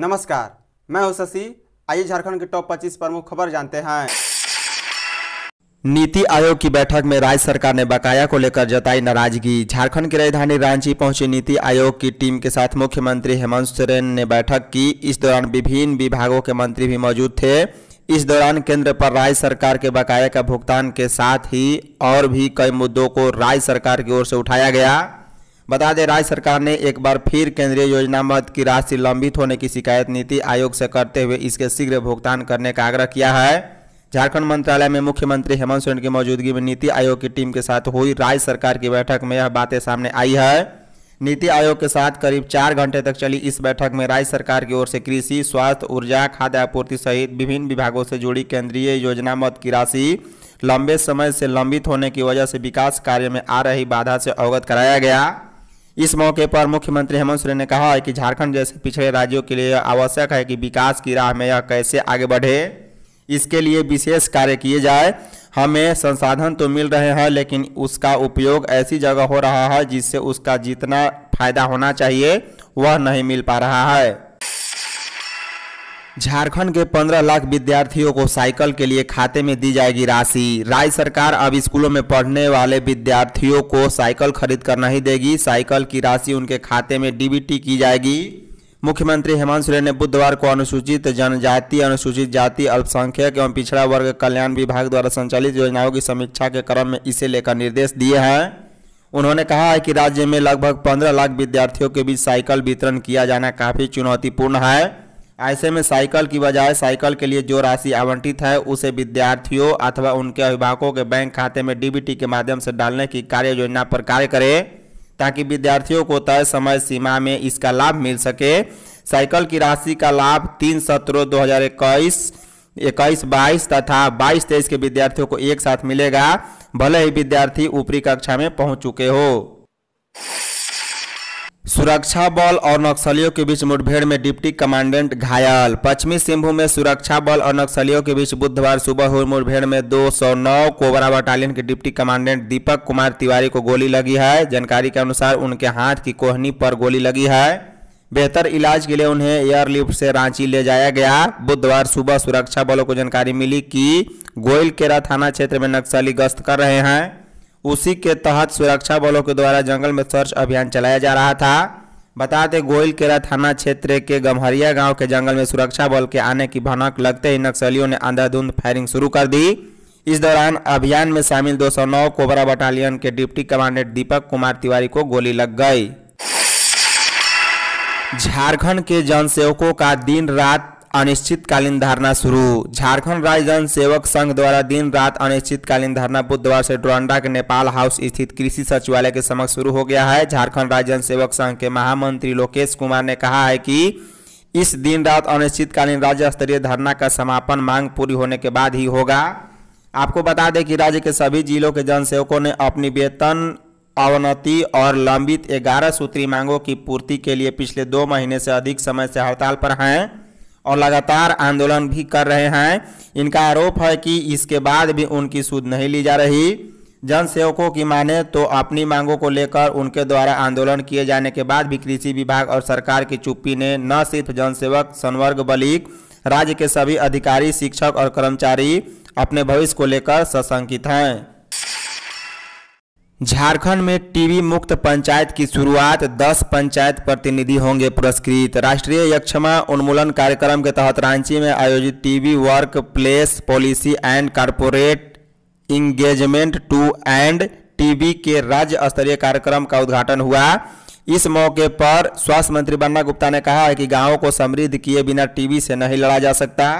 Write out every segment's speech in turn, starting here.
नमस्कार मैं हूं शशि आइए झारखंड के टॉप 25 प्रमुख खबर जानते हैं नीति आयोग की बैठक में राज्य सरकार ने बकाया को लेकर जताई नाराजगी झारखंड की राजधानी रांची पहुंची नीति आयोग की टीम के साथ मुख्यमंत्री हेमंत सोरेन ने बैठक की इस दौरान विभिन्न विभागों के मंत्री भी मौजूद थे इस दौरान केंद्र पर राज्य सरकार के बकाया का भुगतान के साथ ही और भी कई मुद्दों को राज्य सरकार की ओर से उठाया गया बता दें राज्य सरकार ने एक बार फिर केंद्रीय योजना मद की राशि लंबित होने की शिकायत नीति आयोग से करते हुए इसके शीघ्र भुगतान करने का आग्रह किया है झारखंड मंत्रालय में मुख्यमंत्री हेमंत सोरेन की मौजूदगी में नीति आयोग की टीम के साथ हुई राज्य सरकार की बैठक में यह बातें सामने आई है नीति आयोग के साथ करीब चार घंटे तक चली इस बैठक में राज्य सरकार की ओर से कृषि स्वास्थ्य ऊर्जा खाद्य आपूर्ति सहित विभिन्न विभागों से जुड़ी केंद्रीय योजना मत की राशि लंबे समय से लंबित होने की वजह से विकास कार्य में आ रही बाधा से अवगत कराया गया इस मौके पर मुख्यमंत्री हेमंत सोरेन ने कहा है कि झारखंड जैसे पिछड़े राज्यों के लिए आवश्यक है कि विकास की राह में यह कैसे आगे बढ़े इसके लिए विशेष कार्य किए जाए हमें संसाधन तो मिल रहे हैं लेकिन उसका उपयोग ऐसी जगह हो रहा है जिससे उसका जितना फायदा होना चाहिए वह नहीं मिल पा रहा है झारखंड के 15 लाख विद्यार्थियों को साइकिल के लिए खाते में दी जाएगी राशि राज्य सरकार अब स्कूलों में पढ़ने वाले विद्यार्थियों को साइकिल खरीद कर नहीं देगी साइकिल की राशि उनके खाते में डीबीटी की जाएगी मुख्यमंत्री हेमंत सोरेन ने बुधवार को अनुसूचित जनजाति अनुसूचित जाति अल्पसंख्यक एवं पिछड़ा वर्ग कल्याण विभाग द्वारा संचालित योजनाओं की समीक्षा के क्रम में इसे लेकर निर्देश दिए हैं उन्होंने कहा है कि राज्य में लगभग पंद्रह लाख विद्यार्थियों के बीच साइकिल वितरण किया जाना काफ़ी चुनौतीपूर्ण है ऐसे में साइकिल की बजाय साइकिल के लिए जो राशि आवंटित है उसे विद्यार्थियों अथवा उनके अभिभावकों के बैंक खाते में डीबीटी के माध्यम से डालने की कार्य योजना पर कार्य करें ताकि विद्यार्थियों को तय समय सीमा में इसका लाभ मिल सके साइकिल की राशि का लाभ तीन सत्रों दो हजार इक्कीस इक्कीस बाईस तथा बाईस तेईस के विद्यार्थियों को एक साथ मिलेगा भले ही विद्यार्थी ऊपरी कक्षा में पहुंच चुके हो सुरक्षा बल और नक्सलियों के बीच मुठभेड़ में डिप्टी कमांडेंट घायल पश्चिमी सिंहभूम में सुरक्षा बल और नक्सलियों के बीच बुधवार सुबह हुई मुठभेड़ में 209 कोबरा बटालियन के डिप्टी कमांडेंट दीपक कुमार तिवारी को गोली लगी है जानकारी के अनुसार उनके हाथ की कोहनी पर गोली लगी है बेहतर इलाज के लिए उन्हें एयरलिफ्ट से रांची ले जाया गया बुधवार सुबह सुरक्षा बलों को जानकारी मिली कि गोयलकेरा थाना क्षेत्र में नक्सली गश्त कर रहे हैं उसी के तहत सुरक्षा बलों के द्वारा जंगल में सर्च अभियान चलाया जा रहा था बता दें गोइलकेरा थाना क्षेत्र के गमहरिया गांव के जंगल में सुरक्षा बल के आने की भनक लगते ही नक्सलियों ने अंधाधुंध फायरिंग शुरू कर दी इस दौरान अभियान में शामिल 209 कोबरा बटालियन के डिप्टी कमांडेंट दीपक कुमार तिवारी को गोली लग गई झारखंड के जनसेवकों का दिन रात अनिश्चितकालीन धरना शुरू झारखंड राज्य जन सेवक संघ द्वारा दिन रात अनिश्चितकालीन धरना बुधवार से डोरंडा के नेपाल हाउस स्थित कृषि सचिवालय के समक्ष शुरू हो गया है झारखंड राज्य जन सेवक संघ के महामंत्री लोकेश कुमार ने कहा है कि इस दिन रात अनिश्चितकालीन राज्य स्तरीय धरना का समापन मांग पूरी होने के बाद ही होगा आपको बता दें कि राज्य के सभी जिलों के जनसेवकों ने अपनी वेतन अवनति और लंबित ग्यारह सूत्री मांगों की पूर्ति के लिए पिछले दो महीने से अधिक समय से हड़ताल पर हैं और लगातार आंदोलन भी कर रहे हैं इनका आरोप है कि इसके बाद भी उनकी सुध नहीं ली जा रही जन सेवकों की माने तो अपनी मांगों को लेकर उनके द्वारा आंदोलन किए जाने के बाद भी कृषि विभाग और सरकार की चुप्पी ने न सिर्फ जनसेवक संवर्ग बलिक राज्य के सभी अधिकारी शिक्षक और कर्मचारी अपने भविष्य को लेकर सशंकित हैं झारखंड में टीबी मुक्त पंचायत की शुरुआत 10 पंचायत प्रतिनिधि होंगे पुरस्कृत राष्ट्रीय यक्षमा उन्मूलन कार्यक्रम के तहत रांची में आयोजित TB work place policy and corporate engagement to end TB के राज्य स्तरीय कार्यक्रम का उद्घाटन हुआ इस मौके पर स्वास्थ्य मंत्री बन्ना गुप्ता ने कहा है कि गाँव को समृद्ध किए बिना टीबी से नहीं लड़ा जा सकता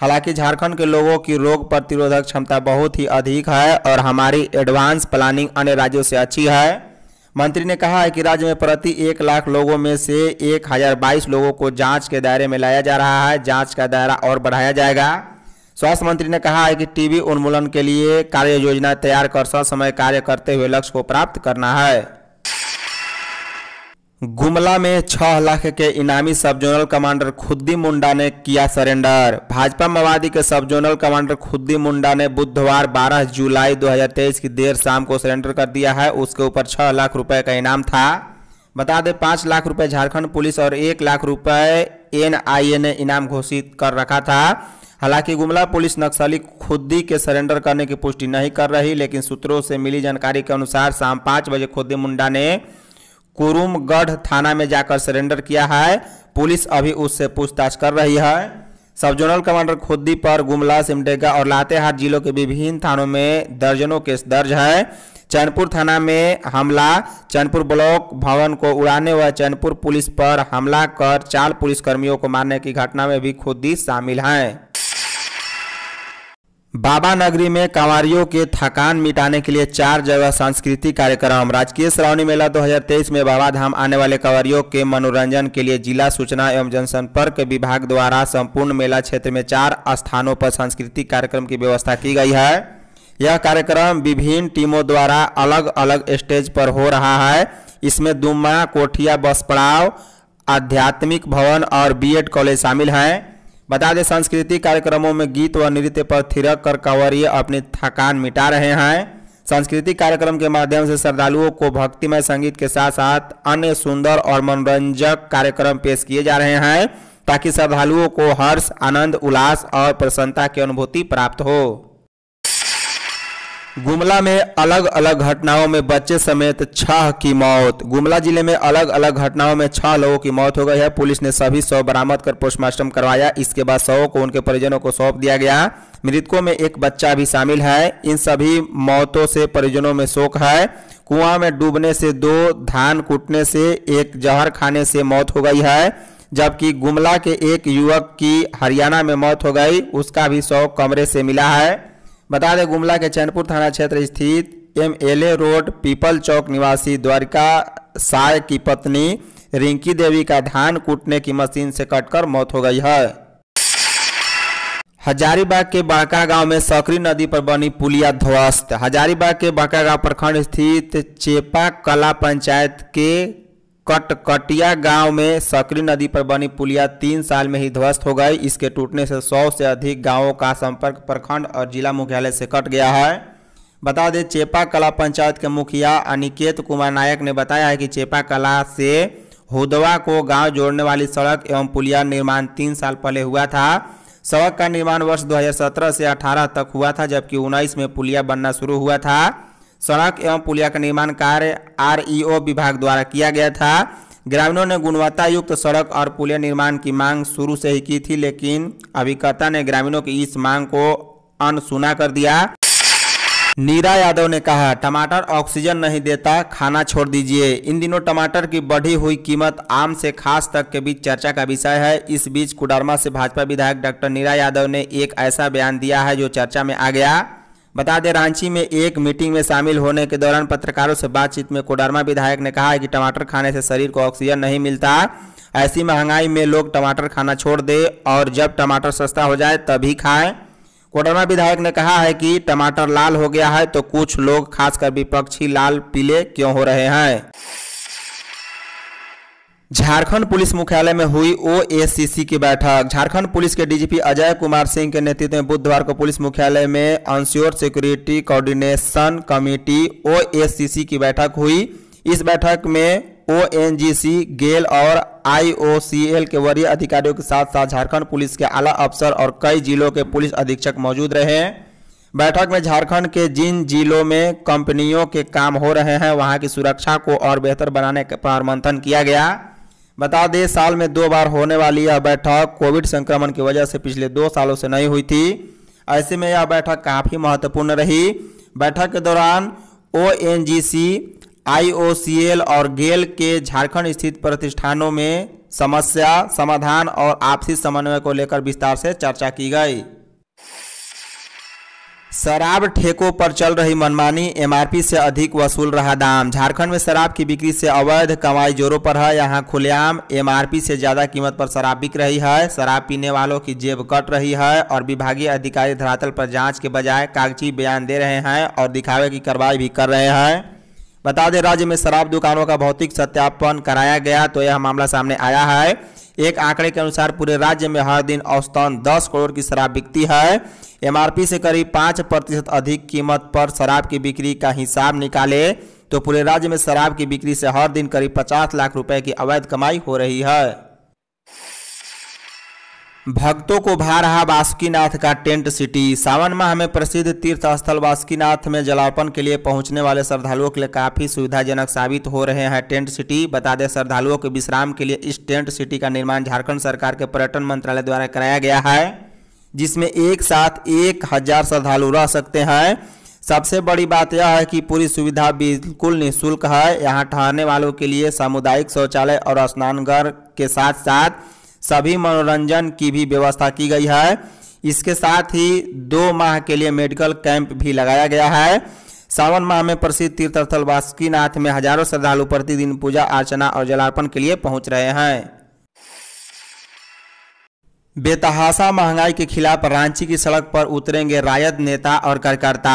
हालांकि झारखंड के लोगों की रोग प्रतिरोधक क्षमता बहुत ही अधिक है और हमारी एडवांस प्लानिंग अन्य राज्यों से अच्छी है मंत्री ने कहा है कि राज्य में प्रति एक लाख लोगों में से एक हज़ार बाईस लोगों को जांच के दायरे में लाया जा रहा है जांच का दायरा और बढ़ाया जाएगा स्वास्थ्य मंत्री ने कहा है कि टीबी उन्मूलन के लिए कार्य योजना तैयार कर समय कार्य करते हुए लक्ष्य को प्राप्त करना है गुमला में छह लाख के इनामी सब जोनल कमांडर खुद्दी मुंडा ने किया सरेंडर भाजपा माओवादी के सब जोनल कमांडर खुद्दी मुंडा ने बुधवार 12 जुलाई 2023 की देर शाम को सरेंडर कर दिया है उसके ऊपर छह लाख रुपए का इनाम था बता दें पाँच लाख रुपए झारखंड पुलिस और एक लाख रुपए एनआईए ने इनाम घोषित कर रखा था हालांकि गुमला पुलिस नक्सली खुद्दी के सरेंडर करने की पुष्टि नहीं कर रही लेकिन सूत्रों से मिली जानकारी के अनुसार शाम पाँच बजे खुद्दी मुंडा ने कुरुमगढ़ थाना में जाकर सरेंडर किया है पुलिस अभी उससे पूछताछ कर रही है सब जोनल कमांडर खुद्दी पर गुमला सिमडेगा और लातेहार जिलों के विभिन्न थानों में दर्जनों केस दर्ज है चैनपुर थाना में हमला चैनपुर ब्लॉक भवन को उड़ाने व चैनपुर पुलिस पर हमला कर चार पुलिसकर्मियों को मारने की घटना में भी खुद ही शामिल हैं बाबा नगरी में कांवरियों के थकान मिटाने के लिए चार जगह सांस्कृतिक कार्यक्रम राजकीय श्रावणी मेला 2023 में बाबा धाम आने वाले कांवरियों के मनोरंजन के लिए जिला सूचना एवं जनसंपर्क विभाग द्वारा संपूर्ण मेला क्षेत्र में चार स्थानों पर सांस्कृतिक कार्यक्रम की व्यवस्था की गई है यह कार्यक्रम विभिन्न टीमों द्वारा अलग अलग स्टेज पर हो रहा है इसमें दुमा कोठिया बस पड़ाव आध्यात्मिक भवन और बी कॉलेज शामिल हैं बता दें सांस्कृतिक कार्यक्रमों में गीत व नृत्य पर थिरक कर कंवरिय अपनी थकान मिटा रहे हैं सांस्कृतिक कार्यक्रम के माध्यम से श्रद्धालुओं को भक्तिमय संगीत के साथ साथ अन्य सुंदर और मनोरंजक कार्यक्रम पेश किए जा रहे हैं ताकि श्रद्धालुओं को हर्ष आनंद उल्लास और प्रसन्नता की अनुभूति प्राप्त हो गुमला में अलग अलग घटनाओं में बच्चे समेत छह की मौत गुमला जिले में अलग अलग घटनाओं में छह लोगों की मौत हो गई है पुलिस ने सभी शव बरामद कर पोस्टमार्टम करवाया इसके बाद शवों को उनके परिजनों को सौंप दिया गया मृतकों में एक बच्चा भी शामिल है इन सभी मौतों से परिजनों में शोक है कुआं में डूबने से दो धान कूटने से एक जहर खाने से मौत हो गई है जबकि गुमला के एक युवक की हरियाणा में मौत हो गई उसका भी शव कमरे से मिला है बता दें गुमला के चैनपुर थाना क्षेत्र स्थित M L A road Pipal Chowk निवासी द्वारिका साय की पत्नी रिंकी देवी का धान कूटने की मशीन से कटकर मौत हो गई है हजारीबाग के बांका गांव में सकरी नदी पर बनी पुलिया ध्वस्त हजारीबाग के बांका गांव प्रखंड स्थित चेपा कला पंचायत के कटकटिया गांव में सकरी नदी पर बनी पुलिया तीन साल में ही ध्वस्त हो गई इसके टूटने से सौ से अधिक गांवों का संपर्क प्रखंड और जिला मुख्यालय से कट गया है बता दें चेपा कला पंचायत के मुखिया अनिकेत कुमार नायक ने बताया है कि चेपा कला से हुदवा को गांव जोड़ने वाली सड़क एवं पुलिया निर्माण तीन साल पहले हुआ था सड़क का निर्माण वर्ष दो से अठारह तक हुआ था जबकि उन्नीस में पुलिया बनना शुरू हुआ था सड़क एवं पुलिया का निर्माण कार्य आरईओ विभाग द्वारा किया गया था ग्रामीणों ने गुणवत्ता युक्त सड़क और पुलिया निर्माण की मांग शुरू से ही की थी लेकिन अभिकर्ता ने ग्रामीणों की इस मांग को अनसुना कर दिया नीरा यादव ने कहा टमाटर ऑक्सीजन नहीं देता खाना छोड़ दीजिए इन दिनों टमाटर की बढ़ी हुई कीमत आम से खास तक के बीच चर्चा का विषय है इस बीच कुडरमा से भाजपा विधायक डॉक्टर नीरा यादव ने एक ऐसा बयान दिया है जो चर्चा में आ गया बता दें रांची में एक मीटिंग में शामिल होने के दौरान पत्रकारों से बातचीत में कोडरमा विधायक ने कहा है कि टमाटर खाने से शरीर को ऑक्सीजन नहीं मिलता ऐसी महंगाई में लोग टमाटर खाना छोड़ दे और जब टमाटर सस्ता हो जाए तभी खाएं कोडरमा विधायक ने कहा है कि टमाटर लाल हो गया है तो कुछ लोग खासकर विपक्षी लाल पीले क्यों हो रहे हैं झारखंड पुलिस मुख्यालय में हुई ओएसीसी की बैठक झारखंड पुलिस के डीजीपी अजय कुमार सिंह के नेतृत्व में बुधवार को पुलिस मुख्यालय में unsure security coordination committee OACC की बैठक हुई इस बैठक में ओएनजीसी गेल और आईओसीएल के वरीय अधिकारियों के साथ साथ झारखंड पुलिस के आला अफसर और कई जिलों के पुलिस अधीक्षक मौजूद रहे बैठक में झारखंड के जिन जिलों में कंपनियों के काम हो रहे हैं वहां की सुरक्षा को और बेहतर बनाने पर मंथन किया गया बता दें साल में दो बार होने वाली यह बैठक कोविड संक्रमण की वजह से पिछले दो सालों से नहीं हुई थी ऐसे में यह बैठक काफ़ी महत्वपूर्ण रही बैठक के दौरान ओ एन जी सी आई ओ सी एल और गेल के झारखंड स्थित प्रतिष्ठानों में समस्या समाधान और आपसी समन्वय को लेकर विस्तार से चर्चा की गई शराब ठेकों पर चल रही मनमानी एमआरपी से अधिक वसूल रहा दाम झारखंड में शराब की बिक्री से अवैध कमाई जोरों पर है यहां खुलेआम एमआरपी से ज़्यादा कीमत पर शराब बिक रही है शराब पीने वालों की जेब कट रही है और विभागीय अधिकारी धरातल पर जांच के बजाय कागजी बयान दे रहे हैं और दिखावे की कार्रवाई भी कर रहे हैं बता दें राज्य में शराब दुकानों का भौतिक सत्यापन कराया गया तो यह मामला सामने आया है एक आंकड़े के अनुसार पूरे राज्य में हर दिन औसतन दस करोड़ की शराब बिकती है एमआरपी से करीब पाँच प्रतिशत अधिक कीमत पर शराब की बिक्री का हिसाब निकाले तो पूरे राज्य में शराब की बिक्री से हर दिन करीब पचास लाख रुपए की अवैध कमाई हो रही है भक्तों को भा रहा बासुकीनाथ का टेंट सिटी सावन माह में प्रसिद्ध तीर्थ स्थल बासुकीनाथ में जलापन के लिए पहुंचने वाले श्रद्धालुओं के लिए काफ़ी सुविधाजनक साबित हो रहे हैं टेंट सिटी बता दें श्रद्धालुओं के विश्राम के लिए इस टेंट सिटी का निर्माण झारखंड सरकार के पर्यटन मंत्रालय द्वारा कराया गया है जिसमें एक साथ एक हजार श्रद्धालु रह सकते हैं सबसे बड़ी बात यह है कि पूरी सुविधा बिल्कुल निःशुल्क है यहाँ ठहरने वालों के लिए सामुदायिक शौचालय और घर के साथ साथ सभी मनोरंजन की भी व्यवस्था की गई है इसके साथ ही दो माह के लिए मेडिकल कैंप भी लगाया गया है सावन माह में प्रसिद्ध तीर्थस्थल वासुकीनाथ में हजारों श्रद्धालु प्रतिदिन पूजा अर्चना और जलार्पण के लिए पहुंच रहे हैं बेतहासा महंगाई के खिलाफ रांची की सड़क पर उतरेंगे रायत नेता और कार्यकर्ता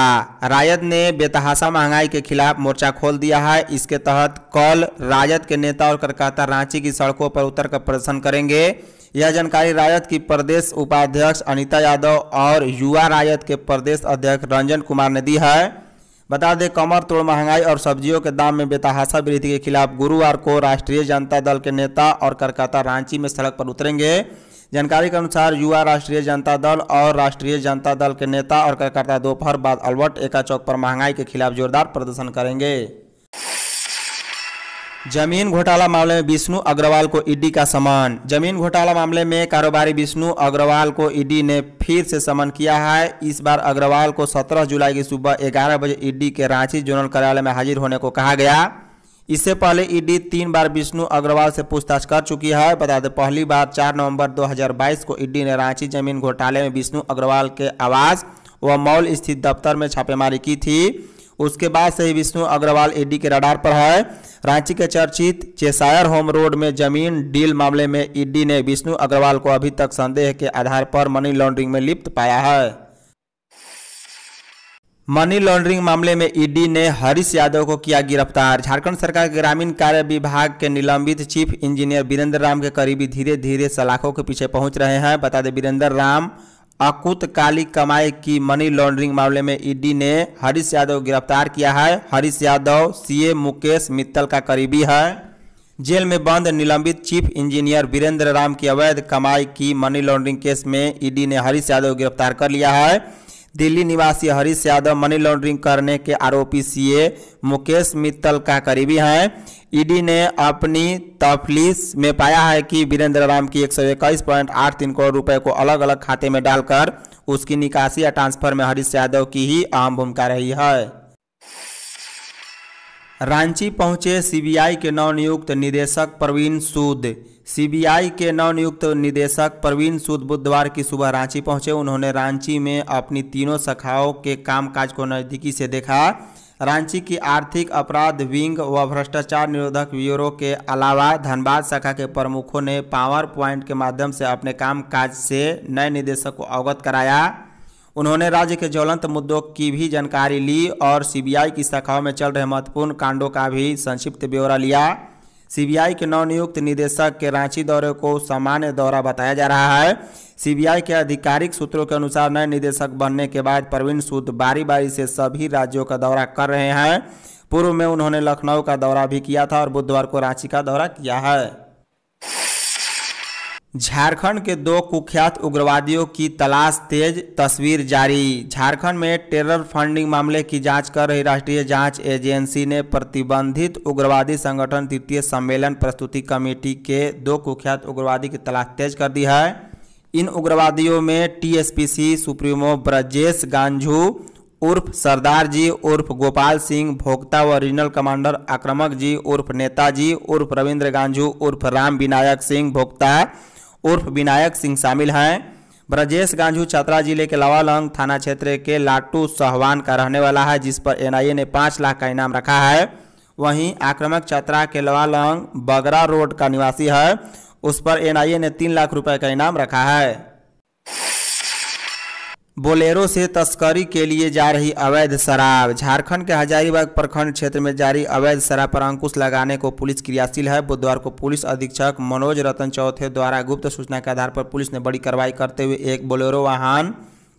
रायत ने बेतहासा महंगाई के खिलाफ मोर्चा खोल दिया है इसके तहत कल रायत के नेता और कार्यकर्ता रांची की सड़कों पर उतर कर प्रदर्शन करेंगे यह जानकारी रायत की प्रदेश उपाध्यक्ष अनिता यादव और युवा रायत के प्रदेश अध्यक्ष रंजन कुमार ने दी है बता दें कमर तोड़ महंगाई और सब्जियों के दाम में बेतहासा वृद्धि के खिलाफ गुरुवार को राष्ट्रीय जनता दल के नेता और कार्यकर्ता रांची में सड़क पर उतरेंगे जानकारी के अनुसार युवा राष्ट्रीय जनता दल और राष्ट्रीय जनता दल के नेता और कार्यकर्ता दोपहर बाद अलवर्ट एका चौक पर महंगाई के खिलाफ जोरदार प्रदर्शन करेंगे जमीन घोटाला मामले में विष्णु अग्रवाल को ईडी का समन जमीन घोटाला मामले में कारोबारी विष्णु अग्रवाल को ईडी ने फिर से समन किया है इस बार अग्रवाल को 17 जुलाई की सुबह 11 बजे ईडी के रांची जोनल कार्यालय में हाजिर होने को कहा गया इससे पहले ईडी तीन बार विष्णु अग्रवाल से पूछताछ कर चुकी है बता दें पहली बार 4 नवंबर 2022 को ईडी ने रांची जमीन घोटाले में विष्णु अग्रवाल के आवास व मॉल स्थित दफ्तर में छापेमारी की थी उसके बाद से ही विष्णु अग्रवाल ईडी के रडार पर है रांची के चर्चित चेसायर होम रोड में जमीन डील मामले में ईडी ने विष्णु अग्रवाल को अभी तक संदेह के आधार पर मनी लॉन्ड्रिंग में लिप्त पाया है मनी लॉन्ड्रिंग मामले में ईडी ने हरीश यादव को किया गिरफ्तार झारखंड सरकार के ग्रामीण कार्य विभाग के निलंबित चीफ इंजीनियर वीरेंद्र राम के करीबी धीरे धीरे सलाखों के पीछे पहुंच रहे हैं बता दें वीरेंद्र राम अकूत काली कमाई की मनी लॉन्ड्रिंग मामले में ईडी ने हरीश यादव गिरफ्तार किया है हरीश यादव सीए मुकेश मित्तल का करीबी है जेल में बंद निलंबित चीफ इंजीनियर वीरेंद्र राम की अवैध कमाई की मनी लॉन्ड्रिंग केस में ईडी ने हरीश यादव गिरफ्तार कर लिया है दिल्ली निवासी हरीश यादव मनी लॉन्ड्रिंग करने के आरोपी सीए मुकेश मित्तल का करीबी हैं ईडी ने अपनी तफलीस में पाया है कि वीरेंद्र राम की एक सौ इक्कीस पॉइंट आठ तीन करोड़ रुपए को अलग अलग खाते में डालकर उसकी निकासी या ट्रांसफर में हरीश यादव की ही अहम भूमिका रही है रांची पहुंचे सीबीआई के नवनियुक्त निदेशक प्रवीण सूद सीबीआई के नवनियुक्त निदेशक प्रवीण सूद बुधवार की सुबह रांची पहुंचे उन्होंने रांची में अपनी तीनों शाखाओं के कामकाज को नज़दीकी से देखा रांची की आर्थिक अपराध विंग व भ्रष्टाचार निरोधक ब्यूरो के अलावा धनबाद शाखा के प्रमुखों ने पावर प्वाइंट के माध्यम से अपने कामकाज से नए निदेशक को अवगत कराया उन्होंने राज्य के ज्वलंत मुद्दों की भी जानकारी ली और सीबीआई की शाखाओं में चल रहे महत्वपूर्ण कांडों का भी संक्षिप्त ब्यौरा लिया सीबीआई के नवनियुक्त निदेशक के रांची दौरे को सामान्य दौरा बताया जा रहा है सीबीआई के आधिकारिक सूत्रों के अनुसार नए निदेशक बनने के बाद प्रवीण सूद बारी बारी से सभी राज्यों का दौरा कर रहे हैं पूर्व में उन्होंने लखनऊ का दौरा भी किया था और बुधवार को रांची का दौरा किया है झारखंड के दो कुख्यात उग्रवादियों की तलाश तेज तस्वीर जारी झारखंड में टेरर फंडिंग मामले की जांच कर रही राष्ट्रीय जांच एजेंसी ने प्रतिबंधित उग्रवादी संगठन द्वितीय सम्मेलन प्रस्तुति कमेटी के दो कुख्यात उग्रवादी की तलाश तेज कर दी है इन उग्रवादियों में टीएसपीसी सुप्रीमो ब्रजेश गांझू उर्फ सरदार जी उर्फ गोपाल सिंह भोक्ता व रीजनल कमांडर आक्रमक जी उर्फ नेताजी उर्फ रविंद्र गांझू उर्फ राम विनायक सिंह भोक्ता उर्फ विनायक सिंह शामिल हैं ब्रजेश गांझू चतरा जिले के लावालंग थाना क्षेत्र के लाटू सहवान का रहने वाला है जिस पर एनआईए ने पाँच लाख का इनाम रखा है वहीं आक्रामक चतरा के लवालंग बगरा रोड का निवासी है उस पर एनआईए ने तीन लाख रुपए का इनाम रखा है बोलेरो से तस्करी के लिए जा रही अवैध शराब झारखंड के हजारीबाग प्रखंड क्षेत्र में जारी अवैध शराब पर अंकुश लगाने को पुलिस क्रियाशील है बुधवार को पुलिस अधीक्षक मनोज रतन चौथे द्वारा गुप्त सूचना के आधार पर पुलिस ने बड़ी कार्रवाई करते हुए एक बोलेरो वाहन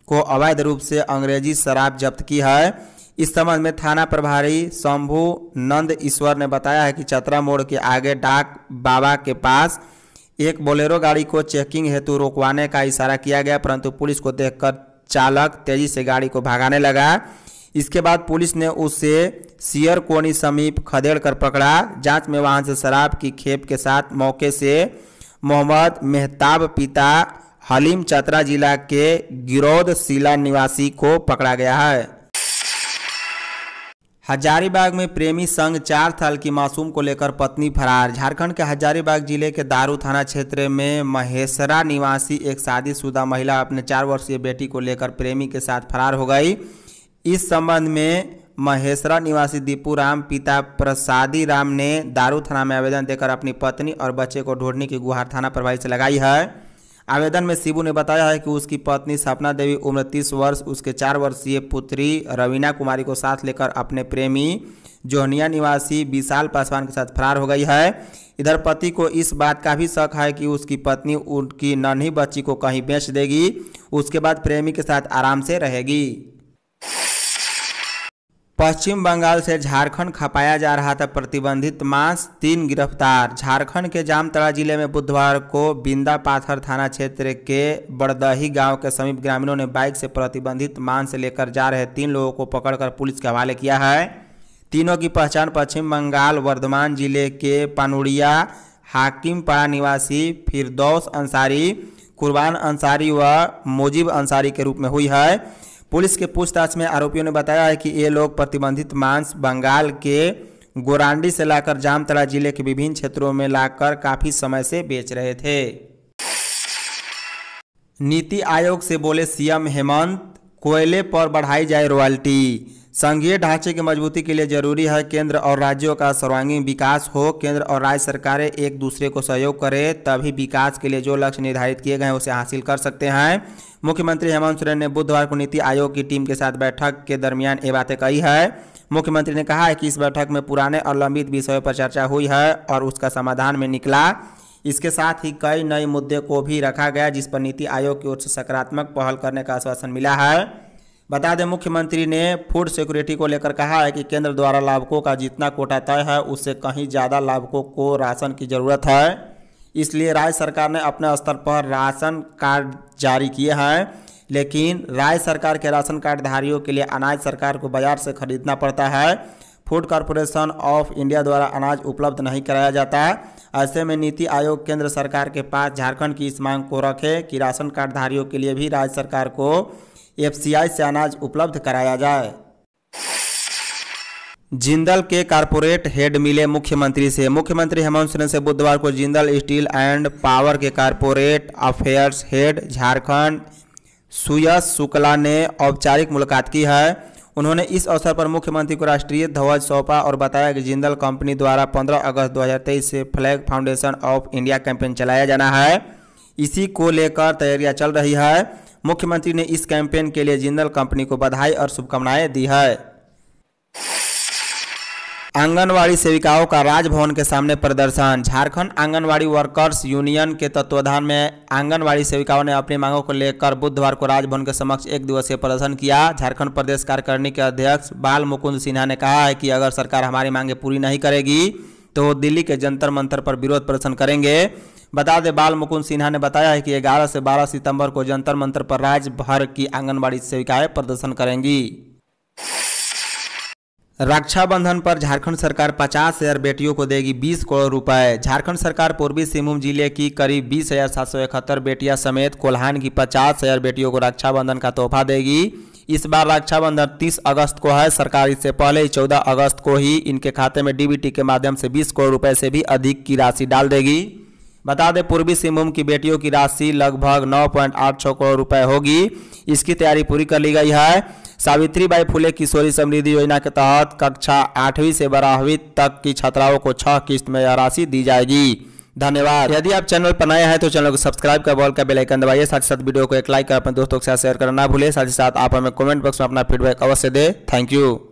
को अवैध रूप से अंग्रेजी शराब जब्त की है इस संबंध में थाना प्रभारी शंभु नंद ईश्वर ने बताया है कि चतरा मोड़ के आगे डाक बाबा के पास एक बोलेरो गाड़ी को चेकिंग हेतु रोकवाने का इशारा किया गया परंतु पुलिस को देखकर चालक तेजी से गाड़ी को भागाने लगा इसके बाद पुलिस ने उसे सियर कोनी समीप खदेड़ कर पकड़ा जांच में वहां से शराब की खेप के साथ मौके से मोहम्मद मेहताब पिता हलीम चतरा जिला के गिरौदशिला निवासी को पकड़ा गया है हजारीबाग में प्रेमी संग चार साल की मासूम को लेकर पत्नी फरार झारखंड के हजारीबाग जिले के दारू थाना क्षेत्र में महेशरा निवासी एक शादीशुदा महिला अपने चार वर्षीय बेटी को लेकर प्रेमी के साथ फरार हो गई इस संबंध में महेशरा निवासी दीपू राम पिता प्रसादी राम ने दारू थाना में आवेदन देकर अपनी पत्नी और बच्चे को ढूंढने की गुहार थाना प्रभारी से लगाई है आवेदन में शिबू ने बताया है कि उसकी पत्नी सपना देवी उम्र तीस वर्ष उसके चार वर्षीय पुत्री रवीना कुमारी को साथ लेकर अपने प्रेमी जोहनिया निवासी विशाल पासवान के साथ फरार हो गई है इधर पति को इस बात का भी शक है कि उसकी पत्नी उनकी नन्ही बच्ची को कहीं बेच देगी उसके बाद प्रेमी के साथ आराम से रहेगी पश्चिम बंगाल से झारखंड खपाया जा रहा था प्रतिबंधित मांस तीन गिरफ्तार झारखंड के जामतड़ा जिले में बुधवार को बिंदा पाथर थाना क्षेत्र के बड़दही गांव के समीप ग्रामीणों ने बाइक से प्रतिबंधित मांस लेकर जा रहे तीन लोगों को पकड़कर पुलिस के हवाले किया है तीनों की पहचान पश्चिम बंगाल वर्धमान जिले के पानुड़िया हाकिमपाड़ा निवासी फिरदौस अंसारी कुर्बान अंसारी व मोजिब अंसारी के रूप में हुई है पुलिस के पूछताछ में आरोपियों ने बताया है कि ये लोग प्रतिबंधित मांस बंगाल के गोरांडी से लाकर जामतला जिले के विभिन्न क्षेत्रों में लाकर काफी समय से बेच रहे थे नीति आयोग से बोले सीएम हेमंत कोयले पर बढ़ाई जाए रॉयल्टी संघीय ढांचे की मजबूती के लिए जरूरी है केंद्र और राज्यों का सर्वांगीण विकास हो केंद्र और राज्य सरकारें एक दूसरे को सहयोग करें तभी विकास के लिए जो लक्ष्य निर्धारित किए गए हैं उसे हासिल कर सकते हैं मुख्यमंत्री हेमंत सोरेन ने बुधवार को नीति आयोग की टीम के साथ बैठक के दरमियान ये बातें कही है मुख्यमंत्री ने कहा है कि इस बैठक में पुराने और लंबित विषयों पर चर्चा हुई है और उसका समाधान में निकला इसके साथ ही कई नए मुद्दे को भी रखा गया जिस पर नीति आयोग की ओर से सकारात्मक पहल करने का आश्वासन मिला है बता दें मुख्यमंत्री ने फूड सिक्योरिटी को लेकर कहा है कि केंद्र द्वारा लाभकों का जितना कोटा तय है उससे कहीं ज़्यादा लाभकों को राशन की ज़रूरत है इसलिए राज्य सरकार ने अपने स्तर पर राशन कार्ड जारी किए हैं लेकिन राज्य सरकार के राशन कार्डधारियों के लिए अनाज सरकार को बाजार से खरीदना पड़ता है फूड कॉरपोरेशन ऑफ इंडिया द्वारा अनाज उपलब्ध नहीं कराया जाता ऐसे में नीति आयोग केंद्र सरकार के पास झारखंड की इस मांग को रखे कि राशन कार्डधारियों के लिए भी राज्य सरकार को एफसीआई से अनाज उपलब्ध कराया जाए जिंदल के कारपोरेट हेड मिले मुख्यमंत्री से मुख्यमंत्री हेमंत सोरेन से बुधवार को जिंदल स्टील एंड पावर के corporate affairs head Jharkhand Suyash Shukla ने औपचारिक मुलाकात की है उन्होंने इस अवसर पर मुख्यमंत्री को राष्ट्रीय ध्वज सौंपा और बताया कि जिंदल कंपनी द्वारा 15 अगस्त 2023 से flag foundation of India campaign चलाया जाना है इसी को लेकर तैयारियां चल रही है मुख्यमंत्री ने इस कैंपेन के लिए जिंदल कंपनी को बधाई और शुभकामनाएं दी है आंगनवाड़ी सेविकाओं का राजभवन के सामने प्रदर्शन झारखंड आंगनवाड़ी वर्कर्स यूनियन के तत्वाधान में आंगनवाड़ी सेविकाओं ने अपनी मांगों को लेकर बुधवार को राजभवन के समक्ष एक दिवसीय प्रदर्शन किया झारखंड प्रदेश कार्यकारिणी के अध्यक्ष बाल मुकुंद सिन्हा ने कहा है कि अगर सरकार हमारी मांगें पूरी नहीं करेगी तो दिल्ली के जंतर मंतर पर विरोध प्रदर्शन करेंगे बता दें बाल मुकुंद सिन्हा ने बताया है कि 11 से 12 सितंबर को जंतर मंत्र पर राज्य भर की आंगनबाड़ी सेविकाएं प्रदर्शन करेंगी रक्षाबंधन पर झारखंड सरकार 50 हजार बेटियों को देगी 20 करोड़ रुपए झारखंड सरकार पूर्वी सिंहभूम जिले की करीब बीस हजार सात सौ इकहत्तर बेटियाँ समेत कोल्हान की पचास हजार बेटियों को रक्षाबंधन का तोहफा देगी इस बार रक्षाबंधन 30 अगस्त को है सरकार इससे पहले ही 14 अगस्त को ही इनके खाते में डीबीटी के माध्यम से बीस करोड़ रुपए से भी अधिक की राशि डाल देगी बता दें पूर्वी सिंहभूम की बेटियों की राशि लगभग नौ पॉइंट आठ छः करोड़ रुपए होगी इसकी तैयारी पूरी कर ली गई है सावित्री बाई फुले किशोरी समृद्धि योजना के तहत कक्षा आठवीं से बारहवीं तक की छात्राओं को छह किस्त में यह राशि दी जाएगी धन्यवाद यदि आप चैनल पर नए हैं तो चैनल को सब्सक्राइब कर बॉल का बेल आइकन दबाइए साथ ही साथ वीडियो को एक लाइक कर अपने दोस्तों के साथ शेयर करना ना भूलें साथ ही साथ आप हमें कमेंट बॉक्स में अपना फीडबैक अवश्य दें थैंक यू